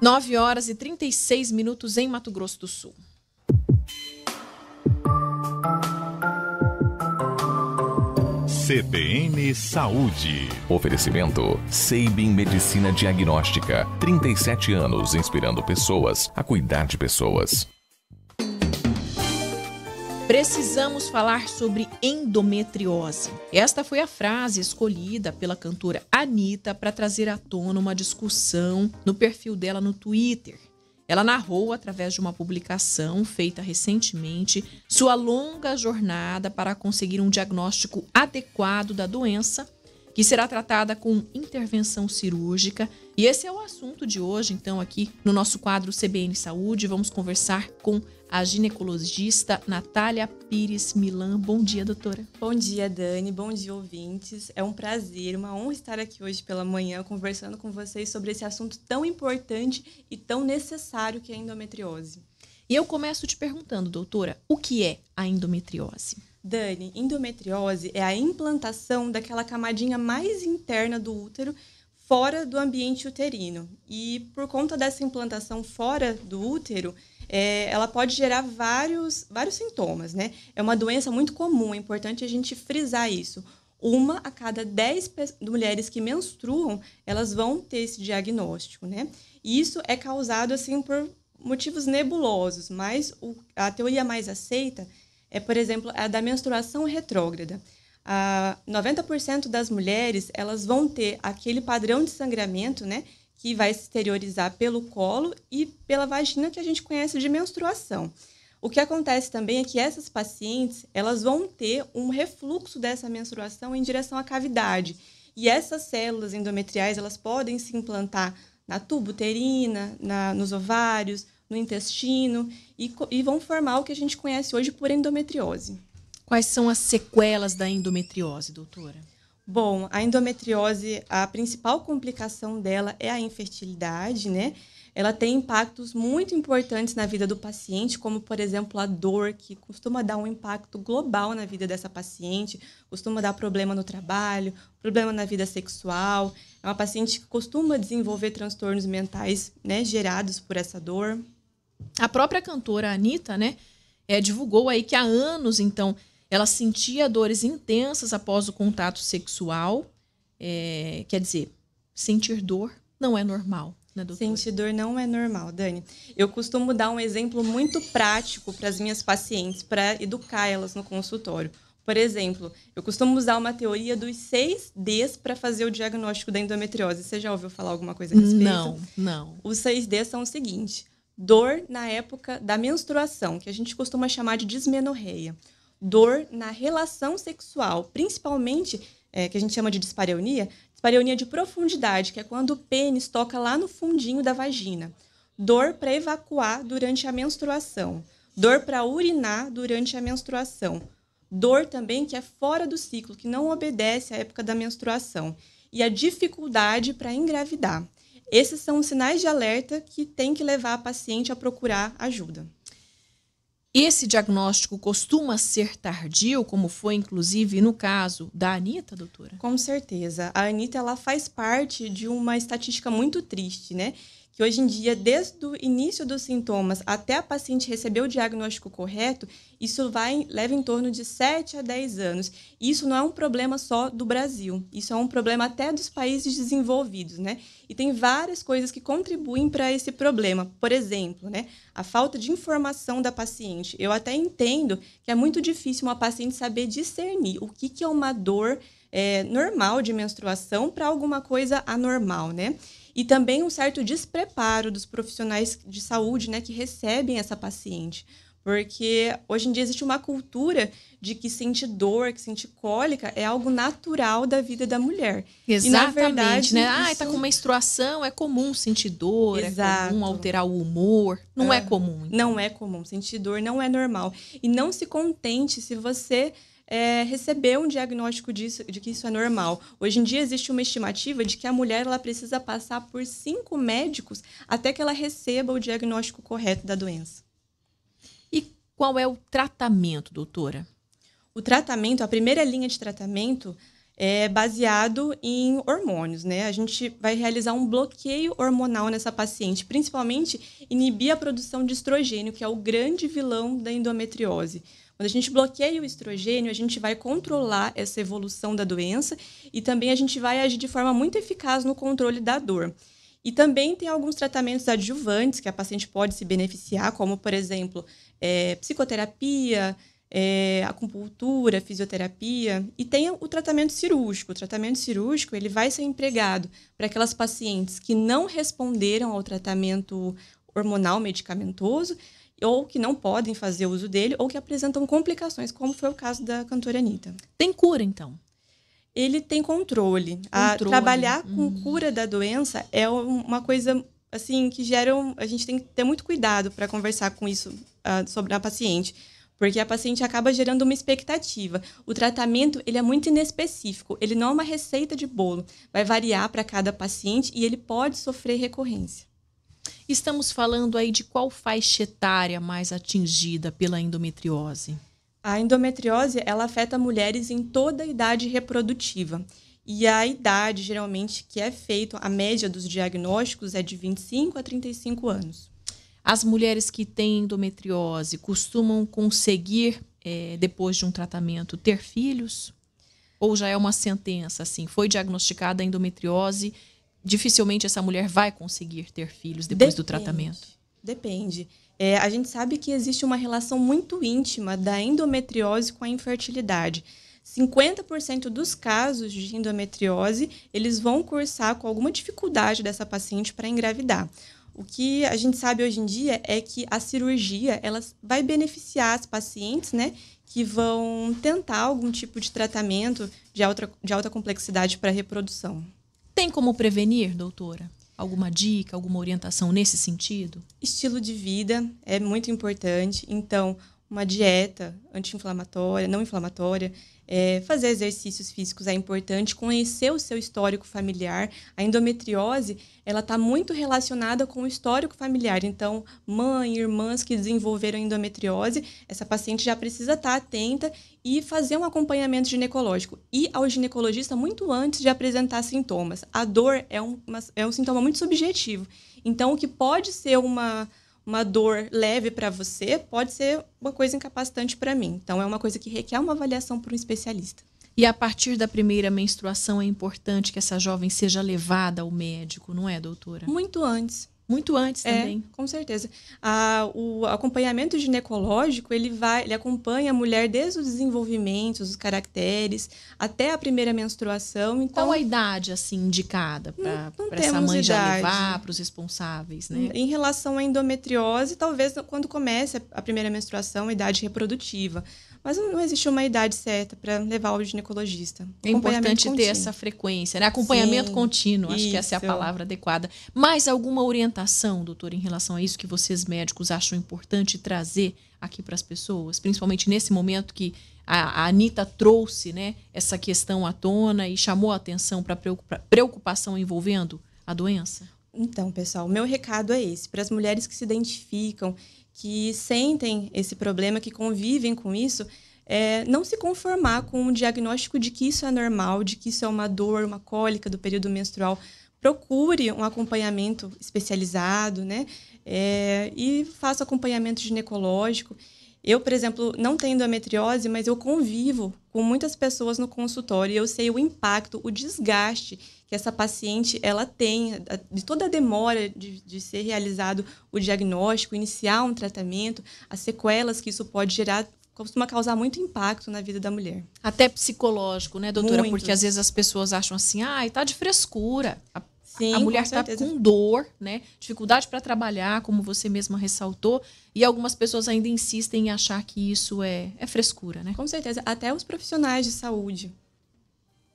9 horas e 36 minutos em Mato Grosso do Sul. CBN Saúde. Oferecimento Seibin Medicina Diagnóstica. 37 anos inspirando pessoas a cuidar de pessoas. Precisamos falar sobre endometriose. Esta foi a frase escolhida pela cantora Anitta para trazer à tona uma discussão no perfil dela no Twitter. Ela narrou, através de uma publicação feita recentemente, sua longa jornada para conseguir um diagnóstico adequado da doença, que será tratada com intervenção cirúrgica. E esse é o assunto de hoje, então, aqui no nosso quadro CBN Saúde. Vamos conversar com a ginecologista Natália Pires Milan. Bom dia, doutora. Bom dia, Dani. Bom dia, ouvintes. É um prazer, uma honra estar aqui hoje pela manhã conversando com vocês sobre esse assunto tão importante e tão necessário que é a endometriose. E eu começo te perguntando, doutora, o que é a endometriose? Dani, endometriose é a implantação daquela camadinha mais interna do útero fora do ambiente uterino. E por conta dessa implantação fora do útero, é, ela pode gerar vários, vários sintomas, né? É uma doença muito comum, é importante a gente frisar isso. Uma a cada dez mulheres que menstruam, elas vão ter esse diagnóstico, né? E isso é causado, assim, por motivos nebulosos, mas o, a teoria mais aceita é, por exemplo, a da menstruação retrógrada. Ah, 90% das mulheres, elas vão ter aquele padrão de sangramento, né? que vai se exteriorizar pelo colo e pela vagina que a gente conhece de menstruação. O que acontece também é que essas pacientes, elas vão ter um refluxo dessa menstruação em direção à cavidade. E essas células endometriais, elas podem se implantar na tubo uterina, na, nos ovários, no intestino e, e vão formar o que a gente conhece hoje por endometriose. Quais são as sequelas da endometriose, doutora? Bom, a endometriose, a principal complicação dela é a infertilidade, né? Ela tem impactos muito importantes na vida do paciente, como, por exemplo, a dor, que costuma dar um impacto global na vida dessa paciente, costuma dar problema no trabalho, problema na vida sexual. É uma paciente que costuma desenvolver transtornos mentais né, gerados por essa dor. A própria cantora Anitta, né, é, divulgou aí que há anos, então, ela sentia dores intensas após o contato sexual. É, quer dizer, sentir dor não é normal. Né, sentir dor não é normal, Dani. Eu costumo dar um exemplo muito prático para as minhas pacientes, para educar elas no consultório. Por exemplo, eu costumo usar uma teoria dos seis Ds para fazer o diagnóstico da endometriose. Você já ouviu falar alguma coisa a respeito? Não, não. Os seis Ds são o seguinte: dor na época da menstruação, que a gente costuma chamar de dismenorreia dor na relação sexual, principalmente é, que a gente chama de dispareunia, dispareunia de profundidade, que é quando o pênis toca lá no fundinho da vagina. Dor para evacuar durante a menstruação, dor para urinar durante a menstruação, dor também que é fora do ciclo, que não obedece à época da menstruação, e a dificuldade para engravidar. Esses são os sinais de alerta que tem que levar a paciente a procurar ajuda. Esse diagnóstico costuma ser tardio, como foi inclusive no caso da Anitta, doutora? Com certeza. A Anitta ela faz parte de uma estatística muito triste, né? que hoje em dia, desde o início dos sintomas até a paciente receber o diagnóstico correto, isso vai, leva em torno de 7 a 10 anos. E isso não é um problema só do Brasil, isso é um problema até dos países desenvolvidos, né? E tem várias coisas que contribuem para esse problema. Por exemplo, né, a falta de informação da paciente. Eu até entendo que é muito difícil uma paciente saber discernir o que, que é uma dor é, normal de menstruação para alguma coisa anormal, né? E também um certo despreparo dos profissionais de saúde, né, que recebem essa paciente. Porque hoje em dia existe uma cultura de que sentir dor, que sentir cólica é algo natural da vida da mulher. Exatamente, e, na verdade, né? Ah, isso... Ah, tá com menstruação, é comum sentir dor, Exato. é comum alterar o humor. Não é ah, é comum. Então. Não é comum. Sentir dor não é normal. E não se contente se você é, recebeu um diagnóstico disso, de que isso é normal. Hoje em dia existe uma estimativa de que a mulher ela precisa passar por cinco médicos até que ela receba o diagnóstico correto da doença. E qual é o tratamento, doutora? O tratamento, a primeira linha de tratamento é baseado em hormônios, né? A gente vai realizar um bloqueio hormonal nessa paciente, principalmente inibir a produção de estrogênio, que é o grande vilão da endometriose. Quando a gente bloqueia o estrogênio, a gente vai controlar essa evolução da doença e também a gente vai agir de forma muito eficaz no controle da dor. E também tem alguns tratamentos adjuvantes que a paciente pode se beneficiar, como, por exemplo, é, psicoterapia, é, acupuntura, fisioterapia e tem o tratamento cirúrgico. O tratamento cirúrgico ele vai ser empregado para aquelas pacientes que não responderam ao tratamento hormonal medicamentoso ou que não podem fazer uso dele, ou que apresentam complicações, como foi o caso da cantora Anitta. Tem cura, então? Ele tem controle. controle. A, trabalhar com hum. cura da doença é uma coisa assim que gera. Um, a gente tem que ter muito cuidado para conversar com isso uh, sobre a paciente. Porque a paciente acaba gerando uma expectativa. O tratamento ele é muito inespecífico, ele não é uma receita de bolo. Vai variar para cada paciente e ele pode sofrer recorrência. Estamos falando aí de qual faixa etária mais atingida pela endometriose? A endometriose, ela afeta mulheres em toda a idade reprodutiva. E a idade, geralmente, que é feito, a média dos diagnósticos é de 25 a 35 anos. As mulheres que têm endometriose costumam conseguir, é, depois de um tratamento, ter filhos? Ou já é uma sentença, assim, foi diagnosticada a endometriose dificilmente essa mulher vai conseguir ter filhos depois Depende. do tratamento? Depende. É, a gente sabe que existe uma relação muito íntima da endometriose com a infertilidade. 50% dos casos de endometriose, eles vão cursar com alguma dificuldade dessa paciente para engravidar. O que a gente sabe hoje em dia é que a cirurgia, ela vai beneficiar as pacientes, né, que vão tentar algum tipo de tratamento de alta, de alta complexidade para reprodução. Tem como prevenir, doutora? Alguma dica, alguma orientação nesse sentido? Estilo de vida é muito importante. Então, uma dieta anti-inflamatória, não inflamatória, é, fazer exercícios físicos é importante, conhecer o seu histórico familiar. A endometriose, ela está muito relacionada com o histórico familiar. Então, mãe, irmãs que desenvolveram endometriose, essa paciente já precisa estar tá atenta e fazer um acompanhamento ginecológico. E ao ginecologista muito antes de apresentar sintomas. A dor é um, é um sintoma muito subjetivo. Então, o que pode ser uma uma dor leve para você pode ser uma coisa incapacitante para mim. Então, é uma coisa que requer uma avaliação por um especialista. E a partir da primeira menstruação é importante que essa jovem seja levada ao médico, não é, doutora? Muito antes. Muito antes é, também. É, com certeza. o acompanhamento ginecológico, ele vai, ele acompanha a mulher desde o desenvolvimento, os caracteres, até a primeira menstruação. Então, Qual a idade, assim, indicada para essa mãe idade. já levar, para os responsáveis, né? Em relação à endometriose, talvez quando comece a primeira menstruação, a idade reprodutiva. Mas não existe uma idade certa para levar ao ginecologista. É importante contínuo. ter essa frequência, né? Acompanhamento Sim, contínuo, acho isso. que essa é a palavra adequada. Mais alguma orientação, doutor, em relação a isso que vocês médicos acham importante trazer aqui para as pessoas, principalmente nesse momento que a, a Anitta trouxe né, essa questão à tona e chamou a atenção para preocupação envolvendo a doença? Então, pessoal, o meu recado é esse: para as mulheres que se identificam, que sentem esse problema, que convivem com isso, é, não se conformar com o diagnóstico de que isso é normal, de que isso é uma dor, uma cólica do período menstrual. Procure um acompanhamento especializado, né? É, e faça acompanhamento ginecológico. Eu, por exemplo, não tenho endometriose, mas eu convivo com muitas pessoas no consultório e eu sei o impacto, o desgaste que essa paciente ela tem, de toda a demora de, de ser realizado o diagnóstico, iniciar um tratamento, as sequelas que isso pode gerar costuma causar muito impacto na vida da mulher. Até psicológico, né, doutora? Muito. Porque às vezes as pessoas acham assim, ah, tá de frescura. A Sim, a mulher está com, tá com dor, né? Dificuldade para trabalhar, como você mesma ressaltou, e algumas pessoas ainda insistem em achar que isso é, é frescura, né? Com certeza, até os profissionais de saúde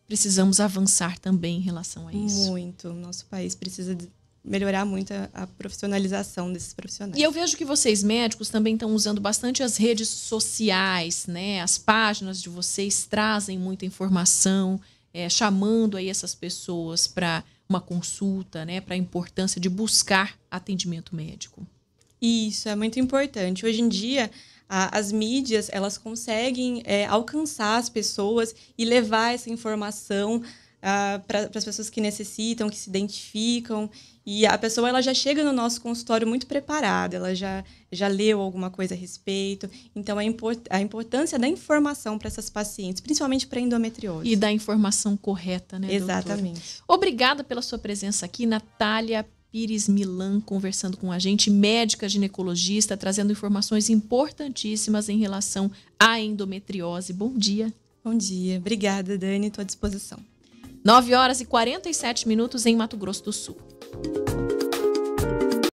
precisamos avançar também em relação a isso. Muito, nosso país precisa melhorar muito a, a, profissionalização desses profissionais. E eu vejo que vocês médicos também estão usando bastante as redes sociais, né? As páginas de vocês trazem muita informação, é, chamando aí essas pessoas para uma consulta, né, para a importância de buscar atendimento médico. Isso é muito importante. Hoje em dia, a, as mídias elas conseguem é, alcançar as pessoas e levar essa informação ah, para as pessoas que necessitam, que se identificam. E a pessoa ela já chega no nosso consultório muito preparada, ela já, já leu alguma coisa a respeito. Então, a, import, a importância da informação para essas pacientes, principalmente para endometriose. E da informação correta, né, Exatamente. Doutora? Obrigada pela sua presença aqui, Natália Pires Milan conversando com a gente, médica ginecologista, trazendo informações importantíssimas em relação à endometriose. Bom dia. Bom dia. Obrigada, Dani. Estou à disposição. 9 horas e 47 minutos em Mato Grosso do Sul.